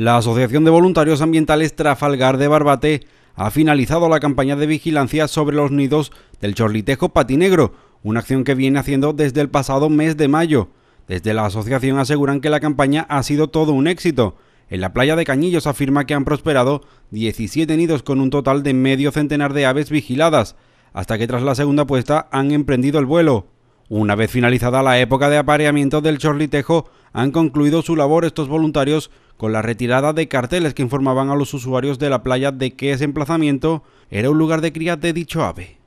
La Asociación de Voluntarios Ambientales Trafalgar de Barbate ha finalizado la campaña de vigilancia sobre los nidos del chorlitejo patinegro, una acción que viene haciendo desde el pasado mes de mayo. Desde la asociación aseguran que la campaña ha sido todo un éxito. En la playa de Cañillos afirma que han prosperado 17 nidos con un total de medio centenar de aves vigiladas, hasta que tras la segunda puesta han emprendido el vuelo. Una vez finalizada la época de apareamiento del chorlitejo, han concluido su labor estos voluntarios con la retirada de carteles que informaban a los usuarios de la playa de que ese emplazamiento era un lugar de cría de dicho ave.